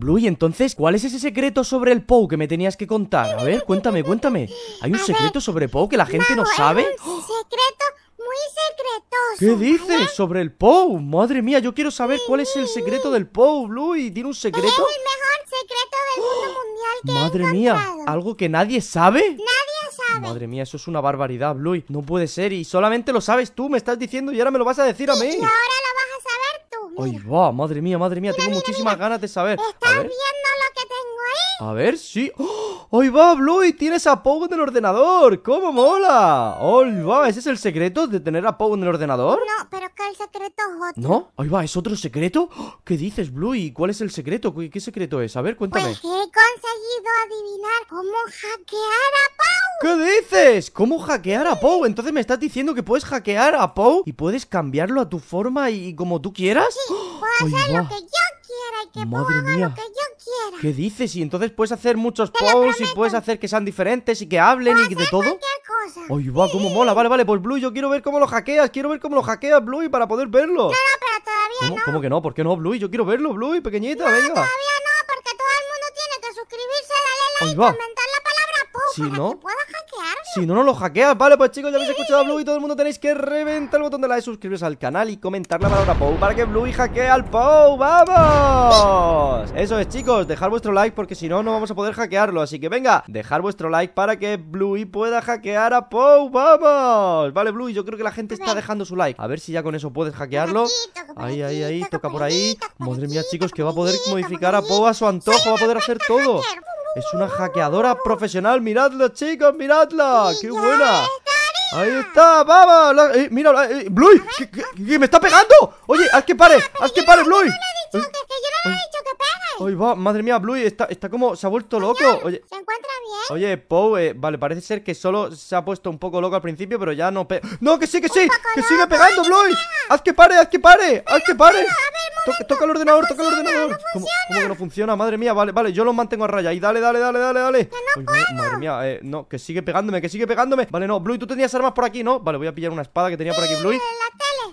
Bluey, entonces cuál es ese secreto sobre el Pou que me tenías que contar? A ver, cuéntame, cuéntame. ¿Hay un secreto sobre Pou que la gente no, sabe? Un ¡Oh! secreto muy secretoso. ¿Qué dices sobre el Pou? Madre mía, yo quiero saber cuál es el secreto del Pou, Blue. ¿Y tiene un secreto? Es el mejor secreto del mundo ¡Oh! mundial que Madre mía, ¿algo que nadie sabe? Nadie sabe. Madre mía, eso es una barbaridad, Blue. No puede ser. Y solamente lo sabes tú, me estás diciendo y ahora me lo vas a decir a mí. ahora Ay, va, madre mía, madre mía, tengo muchísimas ganas de saber. ¿Estás viendo lo que tengo ahí? A ver, sí. ¡Oh! ¡Ahí va, Blue, ¡Tienes a Pow en el ordenador! ¡Cómo mola! hoy va! ¿Ese es el secreto de tener a Pow en el ordenador? No, pero que el secreto es otro. ¿No? ¡Ahí va! ¿Es otro secreto? ¡Oh! ¿Qué dices, Blue? ¿Cuál es el secreto? ¿Qué, secreto es? A ver, cuéntame. Pues he conseguido adivinar cómo hackear a Pow. ¿Qué dices? ¿Cómo hackear a Pow? Entonces me estás diciendo que puedes hackear a Pow y puedes cambiarlo a tu forma y como tú quieras. Sí, ¡Oh! puedo hacer lo que yo y que Madre que yo quiera. ¿Qué dices? Y entonces puedes hacer muchos Te posts y puedes hacer que sean diferentes y que hablen y de todo. Oye, va, cómo mola. Vale, vale, pues Blue, yo quiero ver cómo lo hackeas. Quiero ver cómo lo hackeas, Blue, para poder verlo. No, no, pero todavía ¿Cómo, no. cómo que no? ¿Por qué no, Blue? Yo quiero verlo, Blue, pequeñita, venga. Todavía no, porque todo el mundo tiene que suscribirse, darle like y comentar la palabra Pou Sí, ¿no? Si no, no lo hackeas Vale, pues chicos, ya habéis escuchado a Blue y todo el mundo tenéis que reventar el botón de like, suscribiros al canal y comentar la palabra POW para que Blue hackee al POW ¡Vamos! Eso es, chicos, dejar vuestro like porque si no, no vamos a poder hackearlo Así que venga, dejar vuestro like para que Bluey pueda hackear a POW ¡Vamos! Vale, Bluey, yo creo que la gente está dejando su like A ver si ya con eso puedes hackearlo Ahí, ahí, ahí, toca por ahí Madre mía, chicos, que va a poder modificar a POW a su antojo, va a poder hacer todo es una hackeadora profesional. miradla, chicos, miradla. ¡Qué buena! Ahí está, vamos. eh, mira, eh, eh, Bluey, que, me está pegando. Oye, haz que pare, haz que pare, Bluey. Yo no le he dicho que, yo no le he dicho que Oye, madre mía, Bluey está, está como, se ha vuelto loco Oye, ¿se encuentra bien? Oye, Poe, eh, vale, parece ser que solo se ha puesto un poco loco al principio Pero ya no pe ¡No, que sí, que sí! ¡Que sigue pegando, Bluey! ¡Haz que pare, haz que pare! ¡Haz que pare! Toca, el ordenador, toca el ordenador. No ¿Cómo, que no funciona? Madre mía, vale, vale, yo lo mantengo a raya. Y dale, dale, dale, dale, dale. No madre, madre mía, eh, no, que sigue pegándome, que sigue pegándome. Vale, no, Blue, tú tenías armas por aquí, ¿no? Vale, voy a pillar una espada que tenía por aquí, Blue.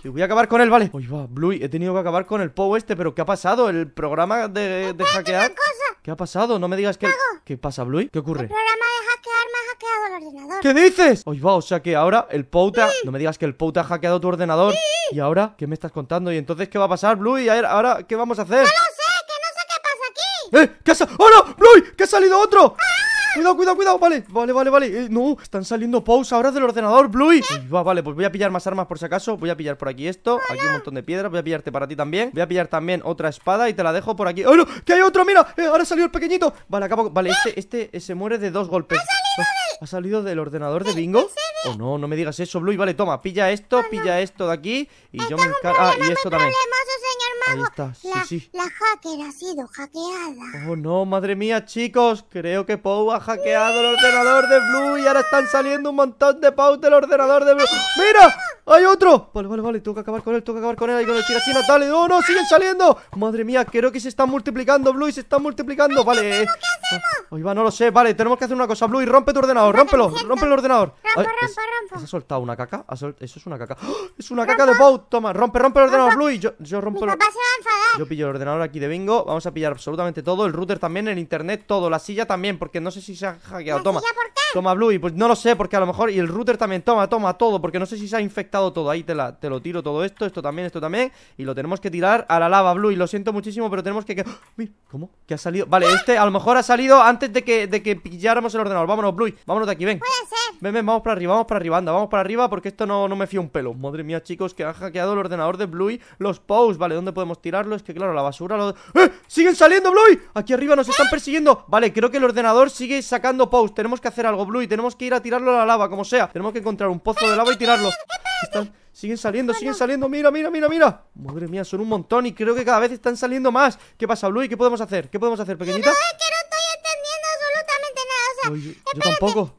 Y voy a acabar con él, vale. Hoy va, Bluey, he tenido que acabar con el Pou este, pero ¿qué ha pasado? ¿El programa de, de hackear? ¿Qué ha pasado? No me digas que... ¿Qué pasa, Bluey? ¿Qué ocurre? El programa de hackear me ha hackeado el ordenador. ¿Qué dices? hoy va, o sea que ahora el Pow te No me digas que el Pow te ha hackeado tu ordenador. ¿Y ahora? ¿Qué me estás contando? ¿Y entonces qué va a pasar, Bluey? ¿ahora qué vamos a hacer? No lo sé, que no sé qué pasa aquí. ¡Eh! ¿Qué ha... ¡Oh, no! ¡Bluey! ¡Que ha salido otro! Ah. Cuidado, cuidado, cuidado. Vale, vale, vale, vale. Eh, no, están saliendo paus ahora del ordenador, Bluey. ¿Eh? Va, vale, pues voy a pillar más armas por si acaso. Voy a pillar por aquí esto. Aquí un montón de piedras. Voy a pillarte para ti también. Voy a pillar también otra espada y te la dejo por aquí. ¡Oh, no! ¡Que hay otro! ¡Mira! Eh, ahora salió el pequeñito. Vale, acabo Vale, este, este se muere de dos golpes. ¿Ha salido ah, del ordenador de Bingo? Oh, no, no me digas eso, Bluey. Vale, toma, pilla esto, ah, pilla esto de aquí. Y yo me encargo. Ah, y esto también la, hacker ha sido hackeada. Oh no, madre mía, chicos. Creo que Pou ha hackeado el ordenador de Blue y ahora están saliendo un montón de Pau del ordenador de Blue. ¡Mira! ¡Hay otro! Vale, vale, vale, tengo que acabar con él, tengo que acabar con él. Ahí con el tirachina. dale. ¡No, ¡Oh, no! ¡Siguen saliendo! Madre mía, creo que se están multiplicando, Blue, y se están multiplicando. Vale. ¿Qué ah, hacemos? va, no lo sé. Vale, tenemos que hacer una cosa, Blue, rompe tu ordenador, rómpelo, rompe el ordenador. Rompo, Ay, es, soltado una caca? Eso es una caca. ¡Oh! ¡Es una caca de pau Toma, rompe, rompe el ordenador, Blue, yo, yo rompo el yo pillo el ordenador aquí de bingo. Vamos a pillar absolutamente todo. El router también, el internet, todo. La silla también, porque no sé si se ha hackeado. toma. Toma, Bluey. Pues no lo sé, porque a lo mejor. Y el router también. Toma, toma, todo. Porque no sé si se ha infectado todo. Ahí te, la, te lo tiro todo esto, esto también, esto también. Y lo tenemos que tirar a la lava, y Lo siento muchísimo, pero tenemos que. ¡Ah! ¿cómo? ¿Qué ha salido? Vale, este a lo mejor ha salido antes de que, de que pilláramos el ordenador. Vámonos, blue Vámonos de aquí, ven. Ven, vamos para arriba, vamos para arriba, anda, vamos para arriba porque esto no, no me fío un pelo. Madre mía, chicos, que han hackeado el ordenador de Bluey los posts. Vale, ¿dónde podemos tirarlo? Es que claro, la basura... Lo... ¡Eh! ¡Siguen saliendo, Bluey! Aquí arriba nos están ¡Ah! persiguiendo. Vale, creo que el ordenador sigue sacando posts. Tenemos que hacer algo, Bluey. Tenemos que ir a tirarlo a la lava, como sea. Tenemos que encontrar un pozo de lava y tirarlo. Están... Siguen saliendo, siguen saliendo, mira, mira, mira, mira Madre mía, son un montón y creo que cada vez están saliendo más ¿Qué pasa, Bluey? ¿Qué podemos hacer? ¿Qué podemos hacer, pequeñita? no, que no estoy entendiendo absolutamente nada, o sea, tampoco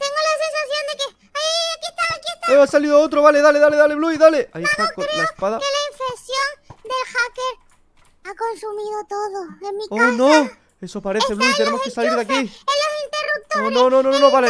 eh, ha salido otro, vale, dale, dale, dale, Bluey, dale. Ahí está con la espada. Que la infección del hacker ha consumido todo en mi oh, casa. ¡Oh, no! Eso parece, Bluey, tenemos que salir de aquí. En los interruptores. No, no, no, no, no, vale.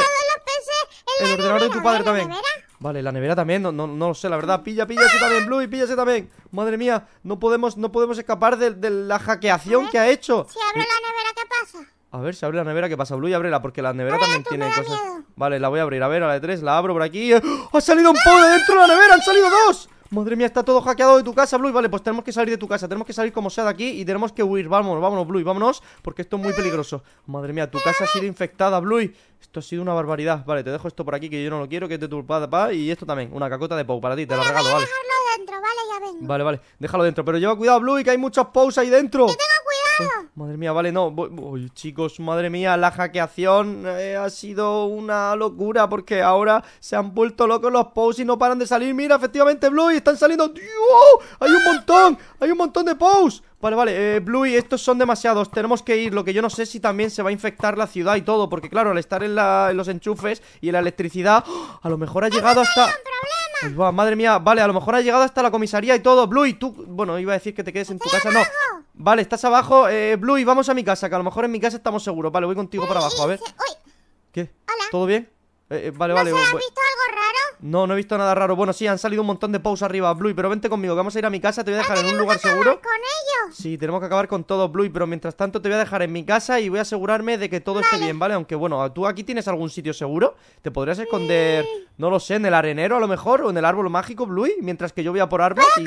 El ordenador de tu padre también. Vale, la nevera también, no, no, no lo sé, la verdad Pilla, pilla, ese también, Bluey, píllase también Madre mía, no podemos, no podemos escapar de, de la hackeación que ha hecho Si abro eh, la nevera, ¿qué pasa? A ver, se abre la nevera, ¿qué pasa? Blue, y ábrela, porque la nevera también tiene cosas. Vale, la voy a abrir, a ver, a la de tres, la abro por aquí. ¡Oh! ¡Ha salido un po' dentro de la nevera! ¡Han salido dos! Madre mía, está todo hackeado de tu casa, Blue. Vale, pues tenemos que salir de tu casa, tenemos que salir como sea de aquí y tenemos que huir. Vámonos, vámonos, Blue, vámonos, porque esto es muy peligroso. Madre mía, tu casa ha sido infectada, Blue. Esto ha sido una barbaridad. Vale, te dejo esto por aquí que yo no lo quiero, que es de tu papá. Y esto también, una cacota de Pou para ti, te la regalo, vale. Dentro, vale, ya vengo. Vale, vale, déjalo dentro, pero lleva cuidado, Blue, que hay muchos Pous ahí dentro. Madre mía, vale, no. chicos, madre mía, la hackeación eh, ha sido una locura porque ahora se han vuelto locos los posts y no paran de salir. Mira, efectivamente, Blue, están saliendo. ¡Dios! ¡Hay un montón! ¡Hay un montón de posts! Vale, vale, eh, Bluey, estos son demasiados Tenemos que ir, lo que yo no sé si también se va a infectar la ciudad y todo Porque claro, al estar en, los enchufes y en la electricidad ¡oh! A lo mejor ha llegado hasta... Ay, pues madre mía, vale, a lo mejor ha llegado hasta la comisaría y todo Bluey, tú... Bueno, iba a decir que te quedes en tu casa, no Vale, estás abajo, eh, Blue, y vamos a mi casa, que a lo mejor en mi casa estamos seguros. Vale, voy contigo para abajo, a ver. ¿Qué? ¿Todo bien? Eh, eh, vale, vale. has visto algo raro? No, no he visto nada raro. Bueno, sí, han salido un montón de pausas arriba, Blue, pero vente conmigo, vamos a ir a mi casa, te voy a dejar en un lugar seguro. con ellos? Sí, tenemos que acabar con todo, Blue, pero mientras tanto te voy a dejar en mi casa y voy a asegurarme de que todo esté bien, ¿vale? Aunque bueno, ¿tú aquí tienes algún sitio seguro? ¿Te podrías esconder, no lo sé, en el arenero a lo mejor o en el árbol mágico, Blue? Mientras que yo voy a por árboles. y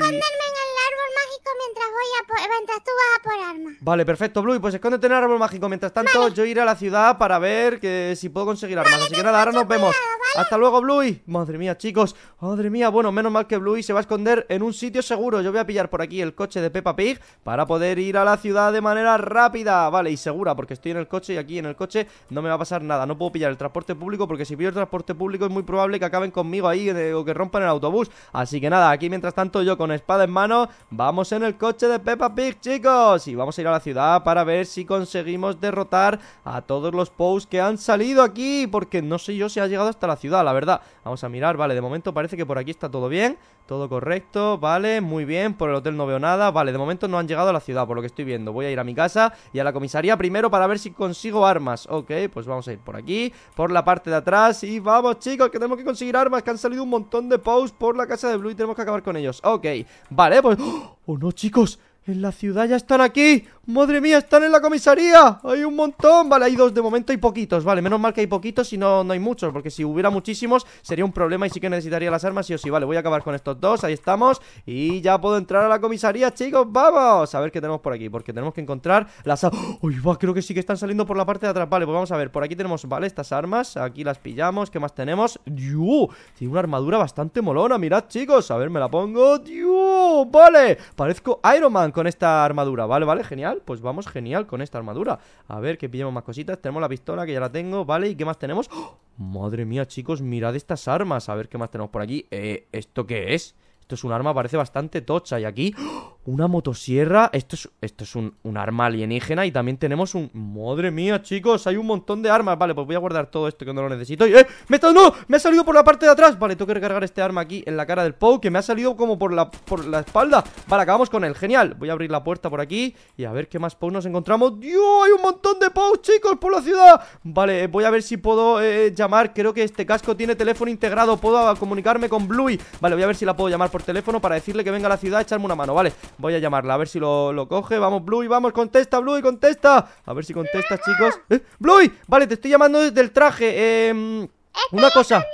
por arma. Vale, perfecto, Blue. Pues esconde en el árbol mágico. Mientras tanto, yo iré a la ciudad para ver que si puedo conseguir armas. Así que nada, ahora nos vemos. ¡Hasta luego, Bluey! Madre mía, chicos. Madre mía, bueno, menos mal que Bluey se va a esconder en un sitio seguro. Yo voy a pillar por aquí el coche de Peppa Pig para poder ir a la ciudad de manera rápida. Vale, y segura, porque estoy en el coche y aquí en el coche no me va a pasar nada. No puedo pillar el transporte público porque si pillo el transporte público es muy probable que acaben conmigo ahí eh, o que rompan el autobús. Así que nada, aquí mientras tanto yo con espada en mano vamos en el coche de Peppa Pig, chicos. Y vamos a ir a la ciudad para ver si conseguimos derrotar a todos los posts que han salido aquí. Porque no sé yo si ha llegado hasta la ciudad ciudad, la verdad. Vamos a mirar, vale, de momento parece que por aquí está todo bien, todo correcto, vale, muy bien, por el hotel no veo nada, vale, de momento no han llegado a la ciudad, por lo que estoy viendo. Voy a ir a mi casa y a la comisaría primero para ver si consigo armas. Ok, pues vamos a ir por aquí, por la parte de atrás y vamos, chicos, que tenemos que conseguir armas, que han salido un montón de paus por la casa de Blue y tenemos que acabar con ellos. Ok, vale, pues... ¡Oh, ¡Oh no, chicos! En la ciudad ya están aquí ¡Madre mía! ¡Están en la comisaría! ¡Hay un montón! Vale, hay dos de momento y poquitos Vale, menos mal que hay poquitos y no, no hay muchos Porque si hubiera muchísimos sería un problema Y sí que necesitaría las armas Y o sí Vale, voy a acabar con estos dos Ahí estamos Y ya puedo entrar a la comisaría, chicos ¡Vamos! A ver qué tenemos por aquí Porque tenemos que encontrar las... ¡Uy, va! Creo que sí que están saliendo por la parte de atrás Vale, pues vamos a ver Por aquí tenemos, vale, estas armas Aquí las pillamos ¿Qué más tenemos? ¡Diu! Tiene una armadura bastante molona Mirad, chicos A ver, me la pongo Dios, Vale Parezco Iron Man con esta armadura. Vale, vale, genial. Pues vamos genial con esta armadura. A ver, que pillemos más cositas. Tenemos la pistola, que ya la tengo. Vale, ¿y qué más tenemos? ¡Oh! Madre mía, chicos, mirad estas armas. A ver qué más tenemos por aquí. Eh, ¿esto qué es? Esto es un arma, parece bastante tocha. Y aquí... ¡oh! Una motosierra. Esto es, esto es un, arma alienígena. Y también tenemos un. Madre mía, chicos. Hay un montón de armas. Vale, pues voy a guardar todo esto que no lo necesito. ¡Eh! ¡Me está... ¡No! ¡Me ha salido por la parte de atrás! Vale, tengo que recargar este arma aquí en la cara del Pou. Que me ha salido como por la, por la espalda. Vale, acabamos con él. Genial. Voy a abrir la puerta por aquí. Y a ver qué más Pou nos encontramos. ¡Dios! Hay un montón de Pou, chicos, por la ciudad. Vale, eh, voy a ver si puedo eh, eh, llamar. Creo que este casco tiene teléfono integrado. Puedo ah, comunicarme con Bluey. Vale, voy a ver si la puedo llamar por teléfono para decirle que venga a la ciudad a echarme una mano. Vale, Voy a llamarla, a ver si lo, coge Vamos, Bluey, vamos, contesta, Bluey, contesta A ver si contestas, chicos ¿Eh? ¡Bluey! Vale, te estoy llamando desde el traje em, Una cosa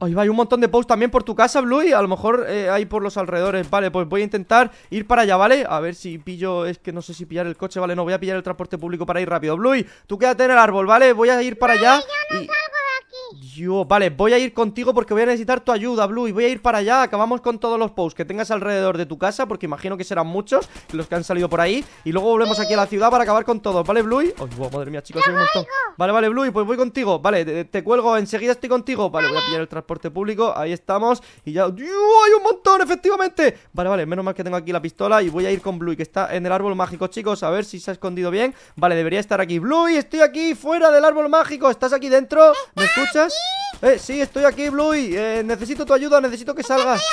Ahí va, hay un montón de posts también por tu casa, Bluey A lo mejor eh, hay por los alrededores Vale, pues voy a intentar ir para allá, ¿vale? A ver si pillo, es que no sé si pillar el coche Vale, no, voy a pillar el transporte público para ir rápido Bluey, tú quédate en el árbol, ¿vale? Voy a ir para allá yo no salgo yo, vale, voy a ir contigo porque voy a necesitar tu ayuda, Blue. Y voy a ir para allá. Acabamos con todos los posts que tengas alrededor de tu casa. Porque imagino que serán muchos los que han salido por ahí. Y luego volvemos aquí a la ciudad para acabar con todos, ¿vale, Blue? ¡Oh, madre mía, chicos, un montón. Vale, vale, Blue, pues voy contigo. Vale, te, cuelgo, enseguida estoy contigo. Vale, voy a pillar el transporte público. Ahí estamos. Y ya. yo ¡Hay un montón, efectivamente! Vale, vale, menos mal que tengo aquí la pistola. Y voy a ir con Blue, que está en el árbol mágico, chicos. A ver si se ha escondido bien. Vale, debería estar aquí. Blue, estoy aquí fuera del árbol mágico. ¿Estás aquí dentro? Ah, eh, sí, estoy aquí, Bluey. Eh, necesito tu ayuda, necesito que salgas. Arriba.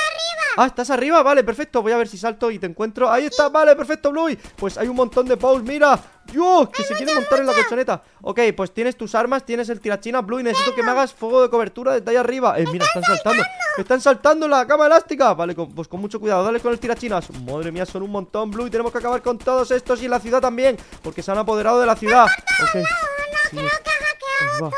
Ah, ¿estás arriba? Vale, perfecto. Voy a ver si salto y te encuentro. Ahí está, vale, perfecto, Bluey. Pues hay un montón de paus, mira. ¡Dios! Que se quiere montar en la colchoneta. Ok, pues tienes tus armas, tienes el tirachina, Bluey. Necesito que me hagas fuego de cobertura desde ahí arriba. Eh, mira, están saltando. Están saltando la cama elástica. Vale, pues con mucho cuidado. Dale con el tirachinas. Madre mía, son un montón, Bluey. Tenemos que acabar con todos estos y la ciudad también. Porque se han apoderado de la ciudad. Okay. Creo que ha hackeado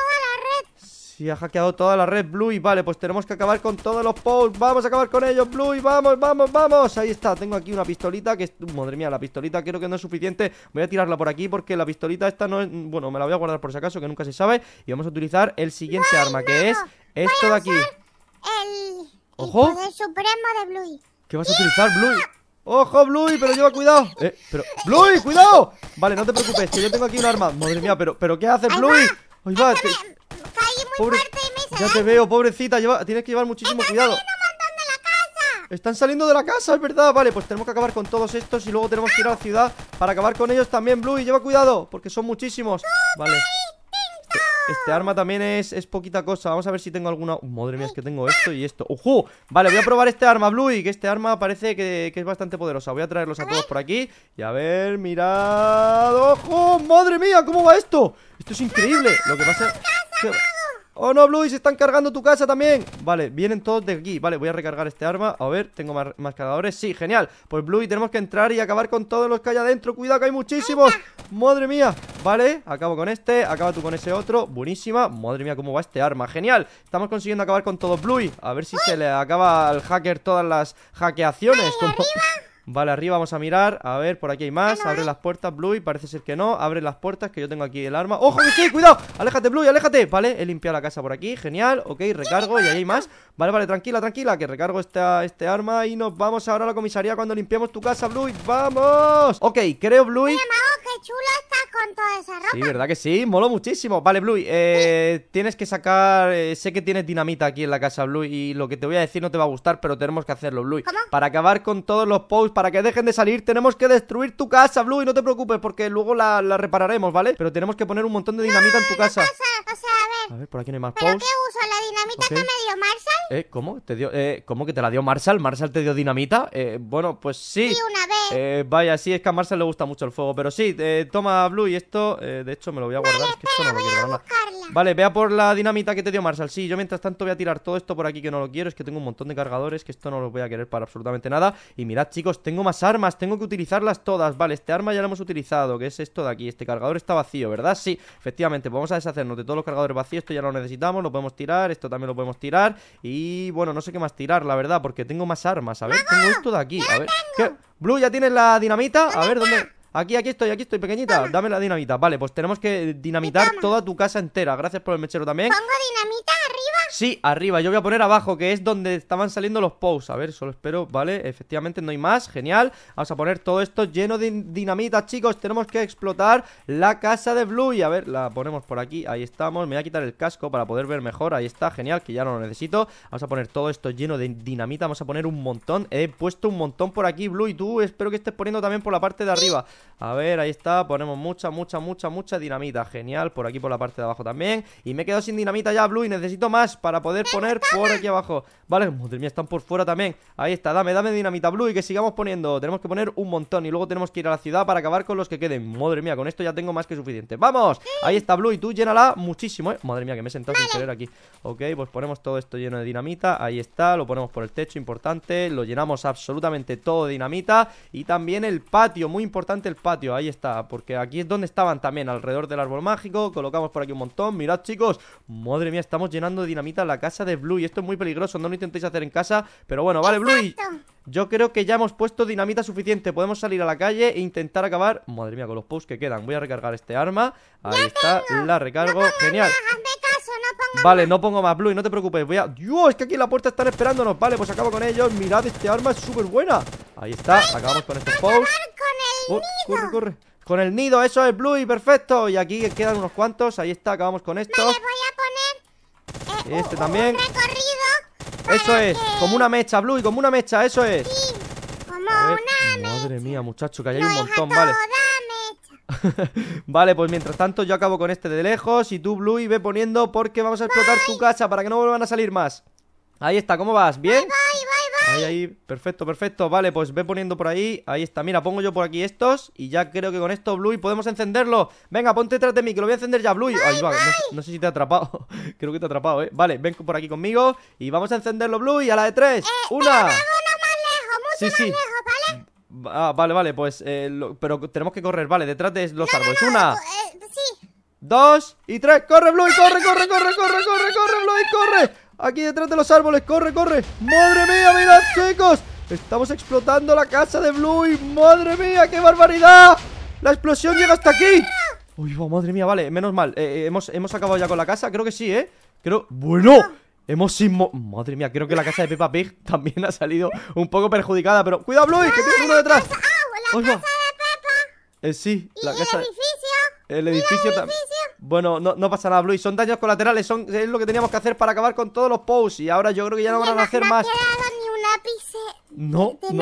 Sí, ha hackeado toda la red, Blue. vale, pues tenemos que acabar con todos los posts. Vamos a acabar con ellos, Blue. vamos, vamos, vamos. Ahí está. Tengo aquí una pistolita que es... Madre mía, la pistolita creo que no es suficiente. Voy a tirarla por aquí porque la pistolita esta no es... Bueno, me la voy a guardar por si acaso, que nunca se sabe. Y vamos a utilizar el siguiente arma, que es esto de aquí. El... Ojo. El supremo de ¿Qué vas a utilizar, Blue? ¡Ojo, Bluey! ¡Pero lleva cuidado! ¡Eh! ¡Pero! ¡Bluey! ¡Cuidado! Vale, no te preocupes, que yo tengo aquí un arma. Madre mía, pero, pero ¿qué haces, Bluey? ¡Ay, va! Pobre... Ya te veo, pobrecita, tienes que llevar muchísimo cuidado. Están saliendo de la casa, es verdad. Vale, pues tenemos que acabar con todos estos y luego tenemos que ir a la ciudad para acabar con ellos también, Blue. Y lleva cuidado, porque son muchísimos. Vale. E-, este, arma también es, poquita cosa. Vamos a ver si tengo alguna. madre mía, es que tengo ah. esto y esto. ¡Ujú! Vale, voy a ah. probar este arma, Bluey que este arma parece que, es bastante poderosa. Voy a traerlos a, todos por aquí. Y a ver, mirad. ¡Ojo! ¡Madre mía! ¿Cómo va esto? Esto es increíble. Lo que pasa. Que... ¡Oh, no, Blue! se están cargando tu casa también Vale, vienen todos de aquí Vale, voy a recargar este arma A ver, tengo más, cargadores Sí, genial Pues, Blue, tenemos que entrar y acabar con todos los que hay adentro Cuidado, que hay muchísimos ¡Madre mía! Vale, acabo con este Acaba tú con ese otro Buenísima Madre mía, cómo va este arma Genial Estamos consiguiendo acabar con todos, Blue A ver si se le acaba al hacker todas las hackeaciones Vale, arriba vamos a mirar. A ver, por aquí hay más. Abre ¿eh? las puertas, Bluey. Parece ser que no. Abre las puertas, que yo tengo aquí el arma. ¡Ojo, sí! ¡Cuidado! ¡Aléjate, Bluey! ¡Aléjate! Vale, he limpiado la casa por aquí. Genial. Ok, recargo. Y ahí hay más. Vale, vale, tranquila, tranquila. Que recargo esta, este arma. Y nos vamos ahora a la comisaría cuando limpiamos tu casa, Bluey. ¡Vamos! Ok, creo, Bluey chula estás con toda esa ropa. Sí, ¿verdad que sí? Molo muchísimo. Vale, Blue, eh, tienes que sacar... Eh, sé que tienes dinamita aquí en la casa, Blue, y lo que te voy a decir no te va a gustar, pero tenemos que hacerlo, Blue. ¿Cómo? Para acabar con todos los posts, para que dejen de salir, tenemos que destruir tu casa, Blue, y no te preocupes, porque luego la, repararemos, ¿vale? Pero tenemos que poner un montón de dinamita en tu casa. pasa O sea, a ver... A ver, por aquí no hay más ¿Pero qué uso? ¿La dinamita que me dio Marshall? ¿Eh? ¿Cómo? ¿Te dio, eh, ¿Cómo que te la dio Marshall? ¿Marshall te dio dinamita? Eh, bueno, pues sí. Eh, vaya, sí, es que a Marcel le gusta mucho el fuego Pero sí, eh, toma Blue y esto eh, De hecho me lo voy a guardar, es que esto no lo quiero Vale, vea por la dinamita que te dio Marshall. Sí, yo mientras tanto voy a tirar todo esto por aquí que no lo quiero. Es que tengo un montón de cargadores, que esto no lo voy a querer para absolutamente nada. Y mirad, chicos, tengo más armas, tengo que utilizarlas todas. Vale, este arma ya lo hemos utilizado, que es esto de aquí. Este cargador está vacío, ¿verdad? Sí, efectivamente, pues vamos a deshacernos de todos los cargadores vacíos. Esto ya lo necesitamos, lo podemos tirar, esto también lo podemos tirar. Y bueno, no sé qué más tirar, la verdad, porque tengo más armas. A ver, tengo esto de aquí. A ver, ¿qué? Blue, ¿ya tienes la dinamita? A ver, ¿dónde...? Aquí, aquí estoy, aquí estoy, pequeñita. Dame la dinamita. Vale, pues tenemos que dinamitar toda tu casa entera. Gracias por el mechero también. ¿Pongo dinamita? Sí, arriba. Yo voy a poner abajo, que es donde estaban saliendo los posts. A ver, solo espero, ¿vale? Efectivamente no hay más. Genial. Vamos a poner todo esto lleno de dinamita, chicos. Tenemos que explotar la casa de Y A ver, la ponemos por aquí. Ahí estamos. Me voy a quitar el casco para poder ver mejor. Ahí está. Genial, que ya no lo necesito. Vamos a poner todo esto lleno de dinamita. Vamos a poner un montón. He puesto un montón por aquí, Y Tú espero que estés poniendo también por la parte de arriba. A ver, ahí está. Ponemos mucha, mucha, mucha, mucha dinamita. Genial. Por aquí, por la parte de abajo también. Y me he quedado sin dinamita ya, y Necesito más para poder poner por aquí abajo Vale, madre mía, están por fuera también Ahí está, dame, dame dinamita blue y que sigamos poniendo Tenemos que poner un montón y luego tenemos que ir a la ciudad para acabar con los que queden Madre mía, con esto ya tengo más que suficiente ¡Vamos! Ahí está blue y tú llénala muchísimo, eh Madre mía, que me he sentado sin aquí Ok, pues ponemos todo esto lleno de dinamita Ahí está, lo ponemos por el techo, importante Lo llenamos absolutamente todo de dinamita Y también el patio, muy importante el patio Ahí está, porque aquí es donde estaban también Alrededor del árbol mágico, colocamos por aquí un montón Mirad chicos, madre mía, estamos llenando de dinamita la casa de Blue. Y esto es muy peligroso, no lo intentéis hacer en casa. Pero bueno, vale, Blue. Yo creo que ya hemos puesto dinamita suficiente. Podemos salir a la calle e intentar acabar. Madre mía, con los posts que quedan. Voy a recargar este arma. Ahí está, la recargo. Genial. vale, no pongo más Blue no te preocupes. Voy a. Dios, es que aquí en la puerta están esperándonos. Vale, pues acabo con ellos. Mirad, este arma es súper buena. Ahí está, acabamos con este post Con el oh, nido. corre, corre. Con el nido, eso es Blue perfecto. Y aquí quedan unos cuantos. Ahí está, acabamos con esto. Vale, voy a poner este también. Eso es, como una mecha, Blue, y como una mecha, eso es. como una Madre mía, muchacho, que hay un montón, vale. vale, pues mientras tanto yo acabo con este de lejos y tú, Blue, y ve poniendo porque vamos a explotar tu casa para que no vuelvan a salir más. Ahí está, ¿cómo vas? ¿Bien? Ahí, ahí, perfecto, perfecto Vale, pues ve poniendo por ahí, ahí está Mira, pongo yo por aquí estos y ya creo que con esto, Bluey, podemos encenderlo Venga, ponte detrás de mí, que lo voy a encender ya, Bluey Ahí va, no, sé si te ha atrapado Creo que te ha atrapado, eh Vale, ven por aquí conmigo y vamos a encenderlo, Bluey, a la de tres eh, Una sí, sí. ¿vale? Ah, vale, vale, pues eh, Pero tenemos que correr, vale, detrás de los árboles Una eh, sí. Dos y tres, corre Bluey, corre, corre, corre, corre, corre, corre, corre, corre Aquí detrás de los árboles. ¡Corre, corre! ¡Madre mía, mirad, chicos! Estamos explotando la casa de Bluey. ¡Madre mía, qué barbaridad! ¡La explosión llega hasta aquí! Uy, oh, madre mía, vale, menos mal eh, eh, hemos, hemos acabado ya con la casa, creo que sí, ¿eh? Creo... ¡Bueno! Hemos Madre mía, creo que la casa de Peppa Pig también ha salido un poco perjudicada Pero, ¡cuidado, Bluey! ¡Que tienes uno detrás! Pues, ah, la casa de Peppa eh, Sí, la casa... El edificio, el edificio? también bueno, no, no pasa nada, Blue. Son daños colaterales. Son, es lo que teníamos que hacer para acabar con todos los pows. Y ahora yo creo que ya no van a hacer más. No, no,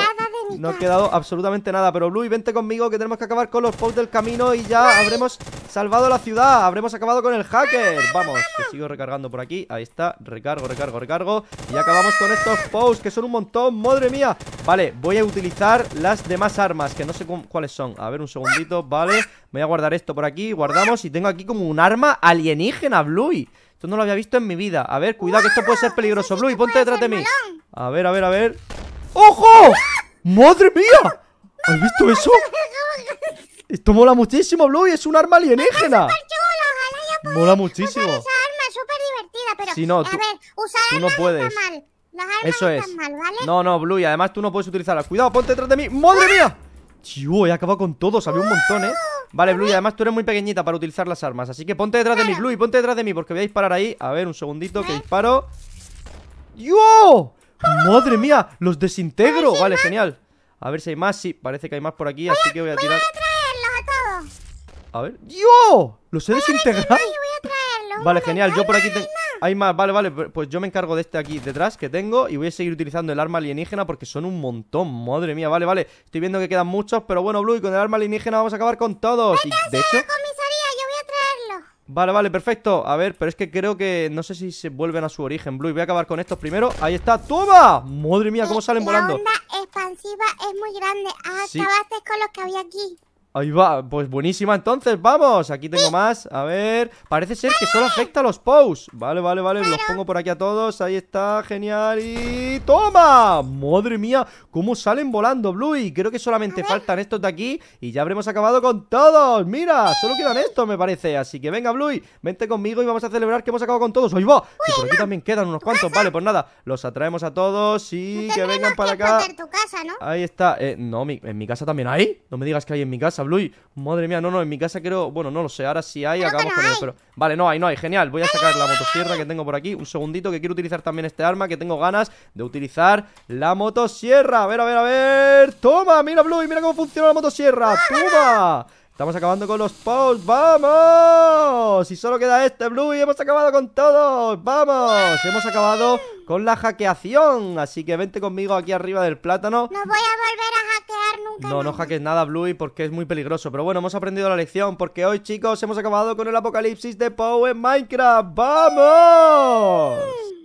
no ha quedado absolutamente nada Pero Bluey, vente conmigo que tenemos que acabar con los posts del camino Y ya habremos salvado la ciudad Habremos acabado con el hacker Vamos, que sigo recargando por aquí Ahí está, recargo, recargo, recargo Y acabamos con estos posts que son un montón ¡Madre mía! Vale, voy a utilizar las demás armas Que no sé cuáles son A ver, un segundito, vale Voy a guardar esto por aquí, guardamos Y tengo aquí como un arma alienígena, Bluey esto no lo había visto en mi vida A ver, cuidado que esto puede ser peligroso Bluey, ponte detrás de mí A ver, a ver, a ver ¡Ojo! ¡Madre mía! ¿Has visto eso? Esto mola muchísimo, Blue, es un arma alienígena. Mola muchísimo. pero no, tú, a ver, no puedes. mal. Las armas Eso es. No, no, Blue, además tú no puedes utilizarla Cuidado, ponte detrás de mí. ¡Madre mía! Chivo, he acabado con todos, había un ¡Uh! montón, ¿eh? Vale, Blue, además tú eres muy pequeñita para utilizar las armas Así que ponte detrás de mí, Blue, ponte detrás de mí Porque voy a disparar ahí, a ver, un segundito, que disparo ¡Yo! ¡Madre mía! ¡Los desintegro! vale, genial. A ver si hay más. Sí, parece que hay más por aquí, así que voy a voy a traerlos a, todos. a ver. ¡Yo! ¡Los he desintegrado! vale, genial. Yo por aquí tengo. Hay más, vale, vale, pues yo me encargo de este aquí detrás que tengo Y voy a seguir utilizando el arma alienígena porque son un montón Madre mía, vale, vale Estoy viendo que quedan muchos, pero bueno, Blue, y con el arma alienígena vamos a acabar con todos Y de hecho... Vale, vale, perfecto A ver, pero es que creo que... No sé si se vuelven a su origen, Blue voy a acabar con estos primero Ahí está, ¡toma! Madre mía, cómo salen volando La onda expansiva es muy grande ah, Acabaste con los que había aquí Ahí va, pues buenísima entonces, vamos, aquí tengo más, a ver, parece ser que solo afecta a los posts Vale, vale, vale, los pongo por aquí a todos, ahí está, genial, y... ¡Toma! Madre mía, cómo salen volando, Bluey, creo que solamente faltan estos de aquí y ya habremos acabado con todos Mira, solo quedan estos me parece, así que venga, Bluey, vente conmigo y vamos a celebrar que hemos acabado con todos Ahí va, que por aquí también quedan unos cuantos, vale, pues nada, los atraemos a todos y que vengan para acá Ahí está, eh, no, en mi casa también hay, no me digas que hay en mi casa Blue, Bluey. Madre mía, no, no, en mi casa creo... Bueno, no lo sé, ahora si sí hay, acabamos con eso. pero... Vale, no hay, no hay, genial. Voy a sacar la motosierra que tengo por aquí. Un segundito, que quiero utilizar también este arma, que tengo ganas de utilizar la motosierra. A ver, a ver, a ver. Toma, mira, Bluey, mira cómo funciona la motosierra. Toma. Estamos acabando con los posts. ¡Vamos! Y solo queda este, Bluey! hemos acabado con todos. ¡Vamos! Hemos acabado con la hackeación. Así que vente conmigo aquí arriba del plátano. No voy a volver a hackear nunca. No, no hackees nada, Bluey, porque es muy peligroso. Pero bueno, hemos aprendido la lección. Porque hoy, chicos, hemos acabado con el apocalipsis de power en Minecraft. ¡Vamos!